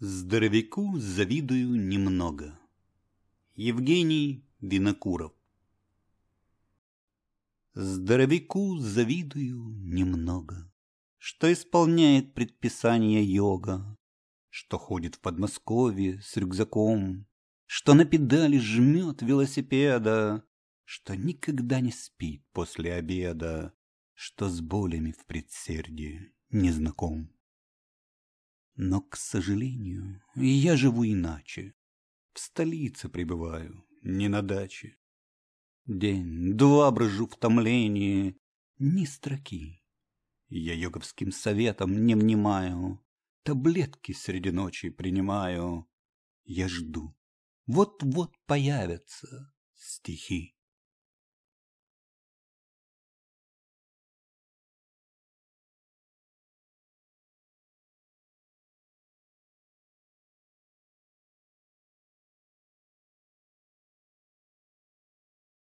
Здоровяку завидую немного. Евгений Винокуров Здоровяку завидую немного, Что исполняет предписание йога, Что ходит в Подмосковье с рюкзаком, Что на педали жмет велосипеда, Что никогда не спит после обеда, Что с болями в предсердии не знаком. Но, к сожалению, я живу иначе. В столице пребываю, не на даче. День-два брожу в томлении, ни строки. Я йоговским советом не внимаю, таблетки среди ночи принимаю. Я жду, вот-вот появятся стихи.